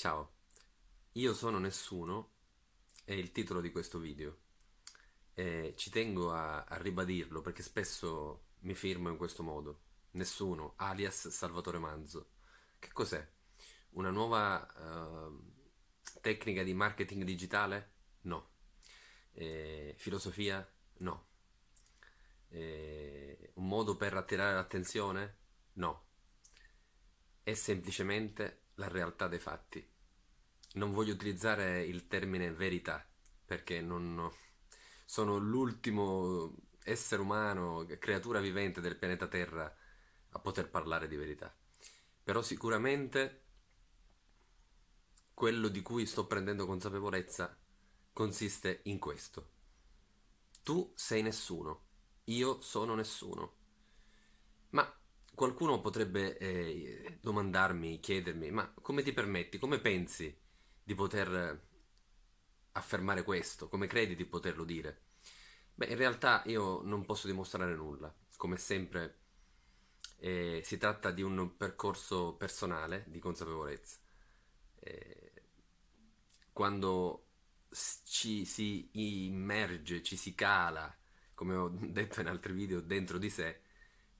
Ciao, io sono Nessuno è il titolo di questo video. E ci tengo a, a ribadirlo perché spesso mi firmo in questo modo. Nessuno, alias Salvatore Manzo. Che cos'è? Una nuova uh, tecnica di marketing digitale? No. E filosofia? No. E un modo per attirare l'attenzione? No. È semplicemente la realtà dei fatti. Non voglio utilizzare il termine verità perché non sono l'ultimo essere umano, creatura vivente del pianeta Terra a poter parlare di verità. Però sicuramente quello di cui sto prendendo consapevolezza consiste in questo. Tu sei nessuno, io sono nessuno. Ma qualcuno potrebbe eh, domandarmi, chiedermi, ma come ti permetti, come pensi di poter eh, affermare questo? Come credi di poterlo dire? Beh, in realtà io non posso dimostrare nulla, come sempre eh, si tratta di un percorso personale di consapevolezza. Eh, quando ci si immerge, ci si cala, come ho detto in altri video, dentro di sé,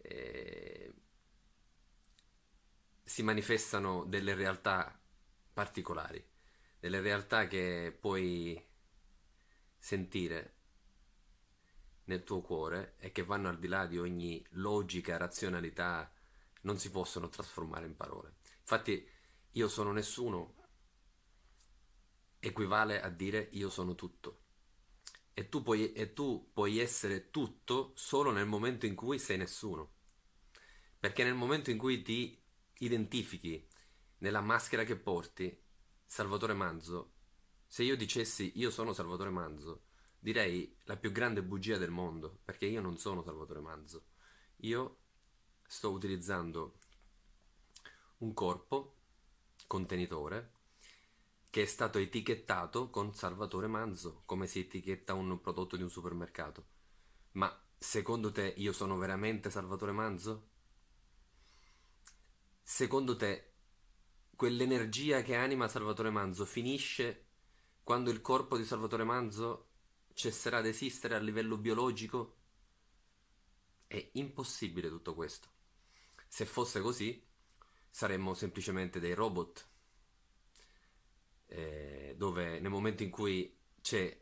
eh, si manifestano delle realtà particolari, delle realtà che puoi sentire nel tuo cuore e che vanno al di là di ogni logica, razionalità, non si possono trasformare in parole. Infatti io sono nessuno equivale a dire io sono tutto. E tu, puoi, e tu puoi essere tutto solo nel momento in cui sei nessuno. Perché nel momento in cui ti identifichi nella maschera che porti Salvatore Manzo, se io dicessi io sono Salvatore Manzo, direi la più grande bugia del mondo, perché io non sono Salvatore Manzo. Io sto utilizzando un corpo contenitore che è stato etichettato con Salvatore Manzo, come si etichetta un prodotto di un supermercato. Ma secondo te io sono veramente Salvatore Manzo? secondo te quell'energia che anima Salvatore Manzo finisce quando il corpo di Salvatore Manzo cesserà di esistere a livello biologico? È impossibile tutto questo. Se fosse così, saremmo semplicemente dei robot, eh, dove nel momento in cui c'è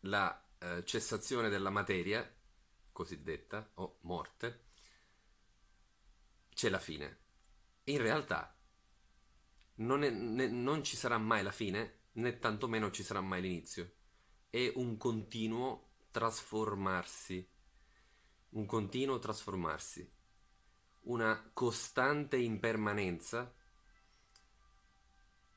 la eh, cessazione della materia, cosiddetta, o morte, c'è la fine. In realtà non, è, ne, non ci sarà mai la fine, né tantomeno ci sarà mai l'inizio. È un continuo trasformarsi, un continuo trasformarsi, una costante impermanenza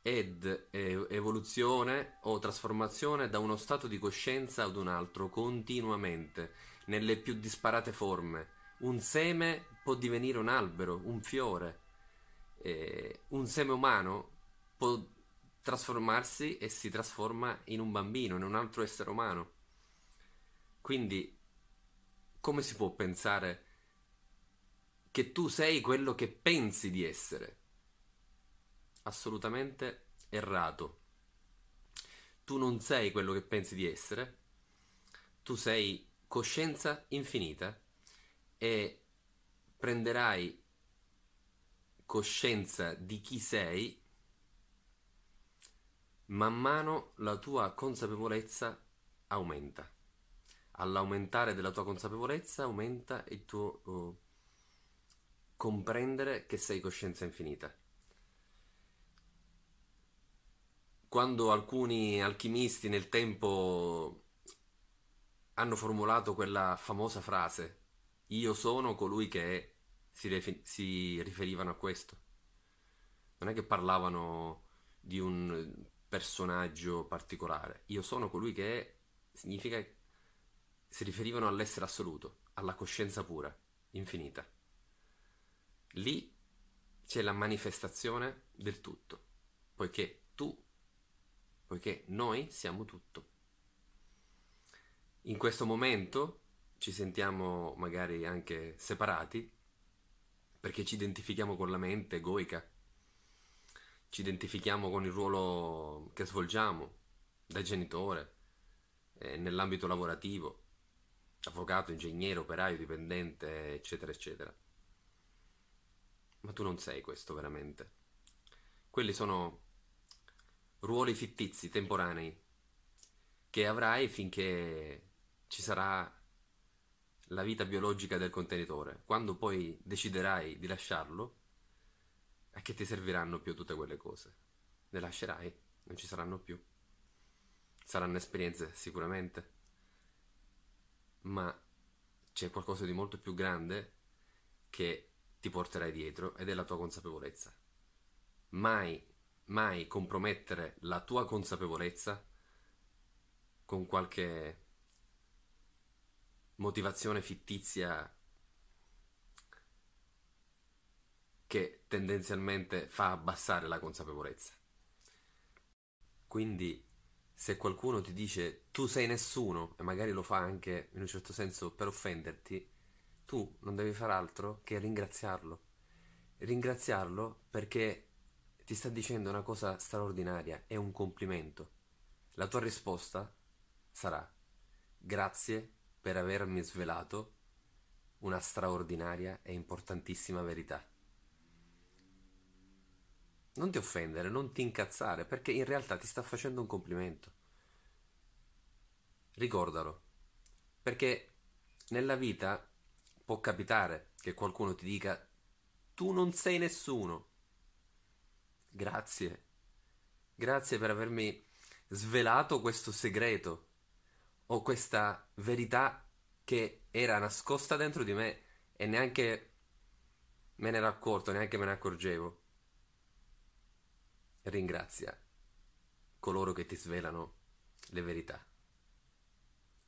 ed evoluzione o trasformazione da uno stato di coscienza ad un altro continuamente, nelle più disparate forme un seme può divenire un albero, un fiore. Eh, un seme umano può trasformarsi e si trasforma in un bambino, in un altro essere umano. Quindi, come si può pensare che tu sei quello che pensi di essere? Assolutamente errato. Tu non sei quello che pensi di essere, tu sei coscienza infinita e prenderai coscienza di chi sei man mano la tua consapevolezza aumenta. All'aumentare della tua consapevolezza aumenta il tuo oh, comprendere che sei coscienza infinita. Quando alcuni alchimisti nel tempo hanno formulato quella famosa frase io sono colui che si, si riferivano a questo. Non è che parlavano di un personaggio particolare. Io sono colui che è, significa che si riferivano all'essere assoluto, alla coscienza pura, infinita. Lì c'è la manifestazione del tutto, poiché tu, poiché noi siamo tutto. In questo momento ci sentiamo magari anche separati perché ci identifichiamo con la mente egoica, ci identifichiamo con il ruolo che svolgiamo da genitore, eh, nell'ambito lavorativo, avvocato, ingegnere, operaio, dipendente, eccetera, eccetera. Ma tu non sei questo veramente. Quelli sono ruoli fittizi, temporanei, che avrai finché ci sarà la vita biologica del contenitore. Quando poi deciderai di lasciarlo, a che ti serviranno più tutte quelle cose? Le lascerai, non ci saranno più. Saranno esperienze sicuramente, ma c'è qualcosa di molto più grande che ti porterai dietro ed è la tua consapevolezza. Mai, mai compromettere la tua consapevolezza con qualche motivazione fittizia che tendenzialmente fa abbassare la consapevolezza. Quindi se qualcuno ti dice tu sei nessuno e magari lo fa anche in un certo senso per offenderti, tu non devi far altro che ringraziarlo. Ringraziarlo perché ti sta dicendo una cosa straordinaria, è un complimento. La tua risposta sarà grazie per avermi svelato una straordinaria e importantissima verità. Non ti offendere, non ti incazzare, perché in realtà ti sta facendo un complimento. Ricordalo, perché nella vita può capitare che qualcuno ti dica tu non sei nessuno. Grazie, grazie per avermi svelato questo segreto ho questa verità che era nascosta dentro di me e neanche me ne ero accorto, neanche me ne accorgevo. Ringrazia coloro che ti svelano le verità.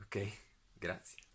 Ok? Grazie.